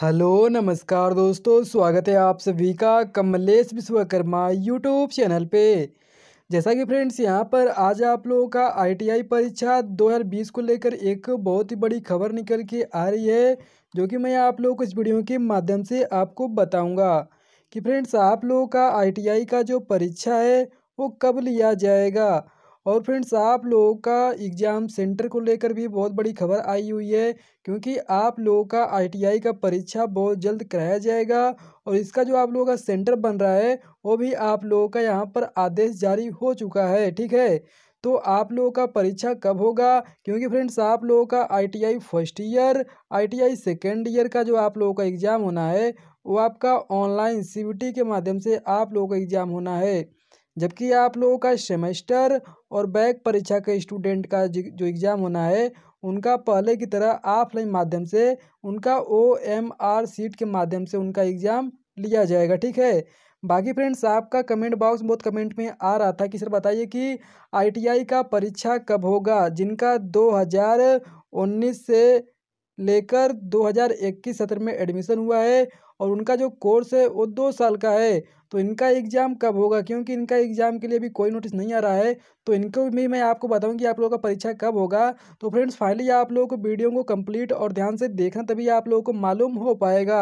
hello नमस्कार दोस्तों स्वागत है आप सभी का कमलेश विश्वकर्मा यूट्यूब चैनल पे जैसा कि फ्रेंड्स यहां पर आज आप लोगों का आईटीआई परीक्षा 2020 को लेकर एक बहुत ही बड़ी खबर निकल के आ रही है जो कि मैं आप लोगों को इस वीडियो के माध्यम से आपको बताऊंगा कि फ्रेंड्स आप लोगों का आईटीआई का जो परीक्षा है वो कब लिया जाएगा और फ्रेंड्स आप लोगों का एग्ज़ाम सेंटर को लेकर भी बहुत बड़ी खबर आई हुई है क्योंकि आप लोगों का आईटीआई का परीक्षा बहुत जल्द कराया जाएगा और इसका जो आप लोगों का सेंटर बन रहा है वो भी आप लोगों का यहाँ पर आदेश जारी हो चुका है ठीक है तो आप लोगों का परीक्षा कब होगा क्योंकि फ्रेंड्स आप लोगों का ITI first year ITI second year का जो आप लोगों का एग्ज़ाम होना है वो आपका ऑनलाइन सीबीटी के माध्यम से आप लोगों का एग्ज़ाम होना है जबकि आप लोगों का सेमेस्टर और बैक परीक्षा के स्टूडेंट का जो एग्ज़ाम होना है उनका पहले की तरह ऑफलाइन माध्यम से उनका ओ एम आर सीट के माध्यम से उनका एग्ज़ाम लिया जाएगा ठीक है बाकी फ्रेंड्स आपका कमेंट बॉक्स बहुत कमेंट में आ रहा था कि सर बताइए कि आईटीआई का परीक्षा कब होगा जिनका 2019 से लेकर 2021 सत्र में एडमिशन हुआ है और उनका जो कोर्स है वो दो साल का है तो इनका एग्ज़ाम कब होगा क्योंकि इनका एग्ज़ाम के लिए भी कोई नोटिस नहीं आ रहा है तो इनको भी मैं आपको कि आप लोगों का परीक्षा कब होगा तो फ्रेंड्स फाइनली आप लोगों को वीडियो को कंप्लीट और ध्यान से देखना तभी आप लोगों को मालूम हो पाएगा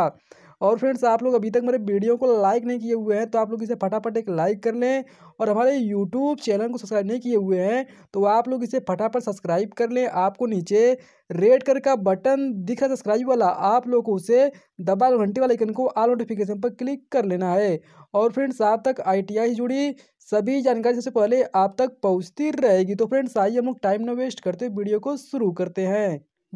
और फ्रेंड्स आप लोग अभी तक मेरे वीडियो को लाइक नहीं किए हुए हैं तो आप लोग इसे फटाफट एक लाइक कर लें और हमारे यूट्यूब चैनल को सब्सक्राइब नहीं किए हुए हैं तो आप लोग इसे फटाफट सब्सक्राइब कर लें आपको नीचे रेड कलर का बटन दिख रहा सब्सक्राइब वाला आप लोग उसे दबा घंटी वाले आइकन को आल नोटिफिकेशन पर क्लिक कर लेना है और फ्रेंड्स आप तक आई जुड़ी सभी जानकारी सबसे पहले आप तक पहुँचती रहेगी तो फ्रेंड्स आइए हम लोग टाइम ना वेस्ट करते वीडियो को शुरू करते हैं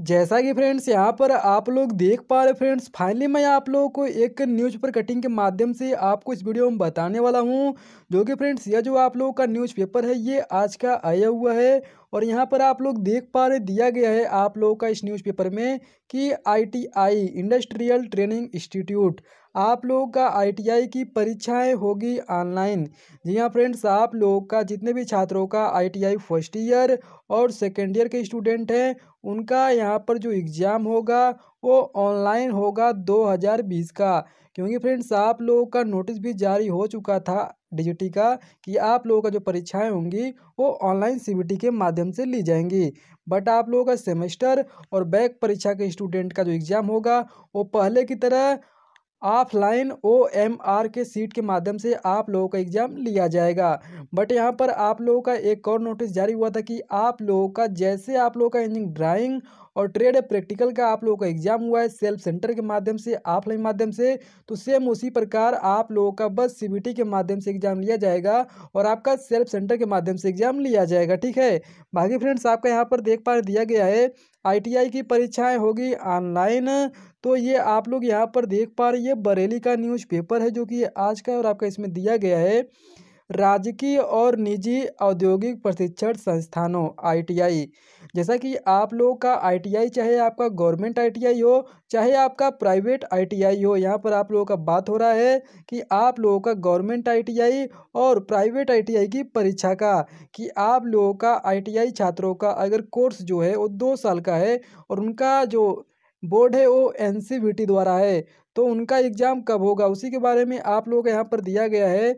जैसा कि फ्रेंड्स यहाँ पर आप लोग देख पा रहे फ्रेंड्स फाइनली मैं आप लोगों को एक न्यूज़पेपर कटिंग के माध्यम से आपको इस वीडियो में बताने वाला हूँ जो कि फ्रेंड्स यह जो आप लोगों का न्यूज़पेपर है ये आज का आया हुआ है और यहाँ पर आप लोग देख पा रहे दिया गया है आप लोगों का इस न्यूज़पेपर में कि आईटीआई इंडस्ट्रियल ट्रेनिंग इंस्टीट्यूट आप लोगों का आईटीआई की परीक्षाएं होगी ऑनलाइन जी हाँ फ्रेंड्स आप लोगों का जितने भी छात्रों का आईटीआई फर्स्ट ईयर और सेकेंड ईयर के स्टूडेंट हैं उनका यहाँ पर जो एग्ज़ाम होगा वो ऑनलाइन होगा 2020 का क्योंकि फ्रेंड्स आप लोगों का नोटिस भी जारी हो चुका था डिजिटी का कि आप लोगों का जो परीक्षाएं होंगी वो ऑनलाइन सी के माध्यम से ली जाएंगी बट आप लोगों का सेमेस्टर और बैक परीक्षा के स्टूडेंट का जो एग्ज़ाम होगा वो पहले की तरह ऑफलाइन ओ एम आर के सीट के माध्यम से आप लोगों का एग्ज़ाम लिया जाएगा बट यहाँ पर आप लोगों का एक और नोटिस जारी हुआ था कि आप लोगों का जैसे आप लोगों का इंजीनियरिंग ड्राइंग और ट्रेड प्रैक्टिकल का आप लोगों का एग्जाम हुआ है सेल्फ सेंटर के माध्यम से ऑफलाइन माध्यम से तो सेम उसी प्रकार आप लोगों का बस सी के माध्यम से एग्जाम लिया जाएगा और आपका सेल्फ सेंटर के माध्यम से एग्जाम लिया जाएगा ठीक है बाकी फ्रेंड्स आपका यहाँ पर देख पा दिया गया है आईटीआई की परीक्षाएं होगी ऑनलाइन तो ये आप लोग यहाँ पर देख पा रही ये बरेली का न्यूज़पेपर है जो कि आज का और आपका इसमें दिया गया है राजकीय और निजी औद्योगिक प्रशिक्षण संस्थानों आईटीआई जैसा कि आप लोगों का आईटीआई चाहे आपका गवर्नमेंट आईटीआई हो चाहे आपका प्राइवेट आईटीआई हो यहाँ पर आप लोगों का बात हो रहा है कि आप लोगों का गवर्नमेंट आईटीआई और प्राइवेट आईटीआई की परीक्षा का कि आप लोगों का आईटीआई छात्रों का अगर कोर्स जो है वो दो साल का है और उनका जो बोर्ड है वो एन द्वारा है तो उनका एग्ज़ाम कब होगा उसी के बारे में आप लोग यहाँ पर दिया गया है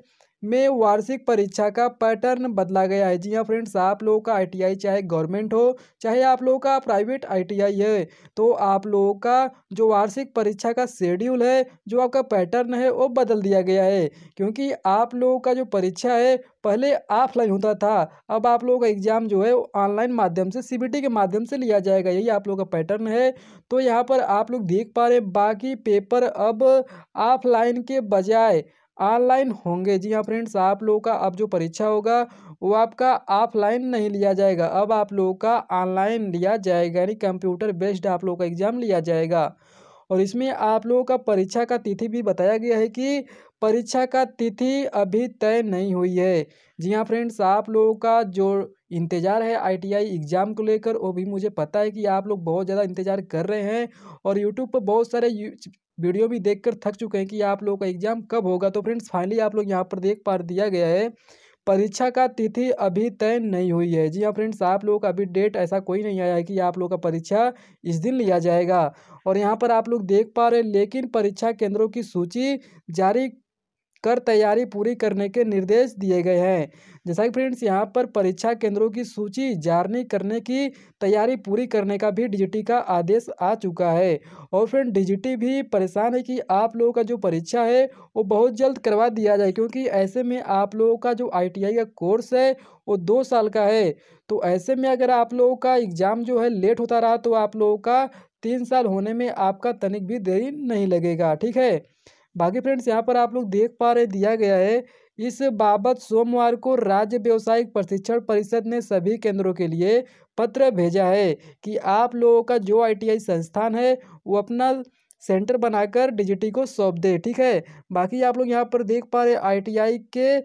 में वार्षिक परीक्षा का पैटर्न बदला गया है जी हाँ फ्रेंड्स आप लोगों का आईटीआई चाहे गवर्नमेंट हो चाहे आप लोगों का प्राइवेट आईटीआई है तो आप लोगों का जो वार्षिक परीक्षा का शेड्यूल है जो आपका पैटर्न है वो बदल दिया गया है क्योंकि आप लोगों का जो परीक्षा है पहले ऑफलाइन होता था अब आप लोगों का एग्ज़ाम जो है ऑनलाइन माध्यम से सी के माध्यम से लिया जाएगा यही आप लोगों का पैटर्न है तो यहाँ पर आप लोग देख पा रहे बाकी पेपर अब ऑफलाइन के बजाय ऑनलाइन होंगे जी हाँ फ्रेंड्स आप लोगों का अब जो परीक्षा होगा वो आपका ऑफलाइन नहीं लिया जाएगा अब आप लोगों का ऑनलाइन लिया जाएगा यानी कंप्यूटर बेस्ड आप लोगों का एग्ज़ाम लिया जाएगा और इसमें आप लोगों का परीक्षा का तिथि भी बताया गया है कि परीक्षा का तिथि अभी तय नहीं हुई है जी हाँ फ्रेंड्स आप लोगों का जो इंतज़ार है आईटीआई एग्ज़ाम को लेकर वो भी मुझे पता है कि आप लोग बहुत ज़्यादा इंतज़ार कर रहे हैं और यूट्यूब पर बहुत सारे वीडियो भी देख थक चुके हैं कि आप लोगों का एग्जाम कब होगा तो फ्रेंड्स फाइनली आप लोग यहाँ पर देख पा दिया गया है परीक्षा का तिथि अभी तय नहीं हुई है जी हाँ फ्रेंड्स आप लोगों का अभी डेट ऐसा कोई नहीं आया है कि आप लोगों का परीक्षा इस दिन लिया जाएगा और यहाँ पर आप लोग देख पा रहे हैं लेकिन परीक्षा केंद्रों की सूची जारी कर तैयारी पूरी करने के निर्देश दिए गए हैं जैसा कि फ्रेंड्स यहाँ पर परीक्षा केंद्रों की सूची जारी करने की तैयारी पूरी करने का भी डीजीटी का आदेश आ चुका है और फ्रेंड डीजीटी भी परेशान है कि आप लोगों का जो परीक्षा है वो बहुत जल्द करवा दिया जाए क्योंकि ऐसे में आप लोगों का जो आईटीआई का कोर्स है वो दो साल का है तो ऐसे में अगर आप लोगों का एग्ज़ाम जो है लेट होता रहा तो आप लोगों का तीन साल होने में आपका तनिक भी देरी नहीं लगेगा ठीक है बाकी फ्रेंड्स यहाँ पर आप लोग देख पा रहे दिया गया है इस बाबत सोमवार को राज्य व्यावसायिक प्रशिक्षण परिषद ने सभी केंद्रों के लिए पत्र भेजा है कि आप लोगों का जो आईटीआई संस्थान है वो अपना सेंटर बनाकर डिजिटी को सौंप दे ठीक है बाकी आप लोग यहाँ पर देख पा रहे आईटीआई के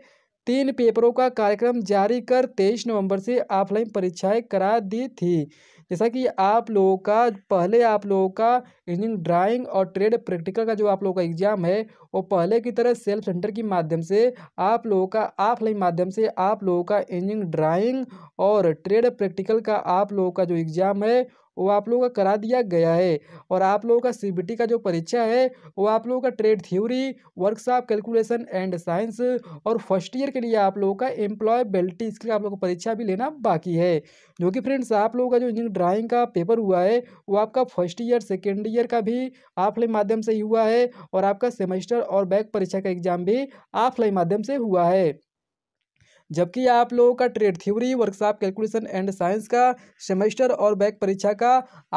तीन पेपरों का कार्यक्रम जारी कर तेईस नवंबर से ऑफलाइन परीक्षाएं करा दी थी जैसा कि आप लोगों का पहले आप लोगों का इंजीनियरिंग ड्राइंग और ट्रेड प्रैक्टिकल का जो आप लोगों का एग्जाम है वो पहले की तरह सेल्फ सेंटर के माध्यम से आप लोगों का ऑफलाइन माध्यम से आप लोगों का इंजीनियरिंग ड्राइंग और ट्रेड प्रैक्टिकल का आप लोगों का जो एग्ज़ाम है वो आप लोगों का करा दिया गया है और आप लोगों का सी का जो परीक्षा है वो आप लोगों का trade theory workshop calculation and science और फर्स्ट ईयर के लिए आप लोगों का एम्प्लॉयबिलिटी इसके लिए आप लोगों को परीक्षा भी लेना बाकी है जो कि फ्रेंड्स आप लोगों का जो इंजीनियरिंग ड्राइंग का पेपर हुआ है वो आपका फर्स्ट ईयर सेकेंड ईयर का भी ऑफलाइन माध्यम से ही हुआ है और आपका सेमेस्टर और बैक परीक्षा का एग्जाम भी ऑफलाइन माध्यम से हुआ है जबकि आप लोगों का trade theory workshop calculation and science का सेमेस्टर और बैक परीक्षा का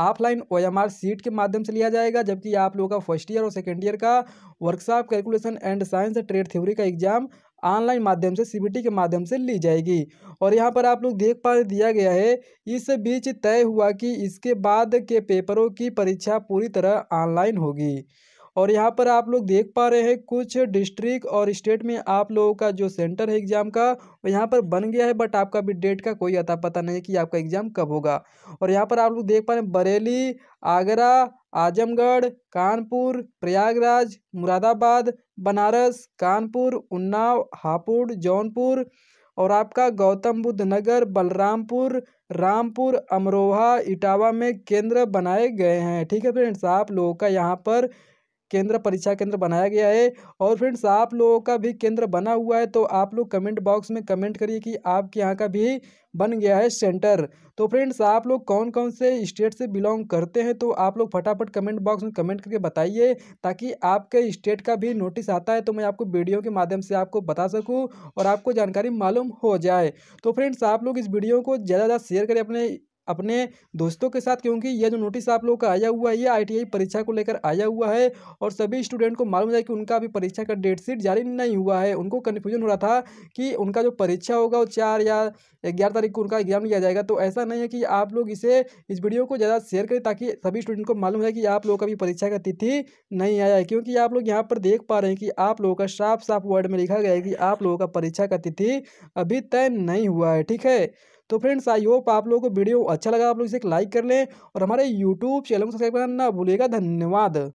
ऑफलाइन ओ सीट के माध्यम से लिया जाएगा जबकि आप लोगों का फर्स्ट ईयर और सेकेंड ईयर का workshop calculation and science trade theory का एग्जाम ऑनलाइन माध्यम से सी के माध्यम से ली जाएगी और यहाँ पर आप लोग देख पा दिया गया है इस बीच तय हुआ कि इसके बाद के पेपरों की परीक्षा पूरी तरह ऑनलाइन होगी और यहाँ पर आप लोग देख पा रहे हैं कुछ डिस्ट्रिक्ट और स्टेट में आप लोगों का जो सेंटर है एग्ज़ाम का वो यहाँ पर बन गया है बट आपका भी डेट का कोई अता पता नहीं कि आपका एग्ज़ाम कब होगा और यहाँ पर आप लोग देख पा रहे हैं बरेली आगरा आजमगढ़ कानपुर प्रयागराज मुरादाबाद बनारस कानपुर उन्नाव हापुड़ जौनपुर और आपका गौतम बुद्ध नगर बलरामपुर रामपुर अमरोहा इटावा में केंद्र बनाए गए हैं ठीक है फ्रेंड्स आप लोगों का यहाँ पर केंद्र परीक्षा केंद्र बनाया गया है और फ्रेंड्स आप लोगों का भी केंद्र बना हुआ है तो आप लोग कमेंट बॉक्स में कमेंट करिए कि आपके यहाँ का भी बन गया है सेंटर तो फ्रेंड्स आप लोग कौन कौन से स्टेट से बिलोंग करते हैं तो आप लोग फटाफट कमेंट बॉक्स में कमेंट करके बताइए ताकि आपके स्टेट का भी नोटिस आता है तो मैं आपको वीडियो के माध्यम से आपको बता सकूं और आपको जानकारी मालूम हो जाए तो फ्रेंड्स आप लोग इस वीडियो को ज़्यादा ज़्यादा शेयर करें अपने अपने दोस्तों के साथ क्योंकि यह जो नोटिस आप लोगों का आया हुआ है ये आई परीक्षा को लेकर आया हुआ है और सभी स्टूडेंट को मालूम है कि उनका अभी परीक्षा का डेट शीट जारी नहीं हुआ है उनको कन्फ्यूजन हो रहा था कि उनका जो परीक्षा होगा वो चार या ग्यारह तारीख को उनका एग्जाम लिया जाएगा तो ऐसा नहीं है कि आप लोग इसे इस वीडियो को ज़्यादा शेयर करें ताकि सभी स्टूडेंट को मालूम है कि आप लोगों का भी परीक्षा का तिथि नहीं आया है क्योंकि आप लोग यहाँ पर देख पा रहे हैं कि आप लोगों का साफ साफ वर्ड में लिखा गया है कि आप लोगों का परीक्षा का तिथि अभी तय नहीं हुआ है ठीक है तो फ्रेंड्स आई होप आप लोगों को वीडियो अच्छा लगा आप लोग इसे एक लाइक कर लें और हमारे यूट्यूब चैनल को सब्सक्राइब करना ना भूलिएगा धन्यवाद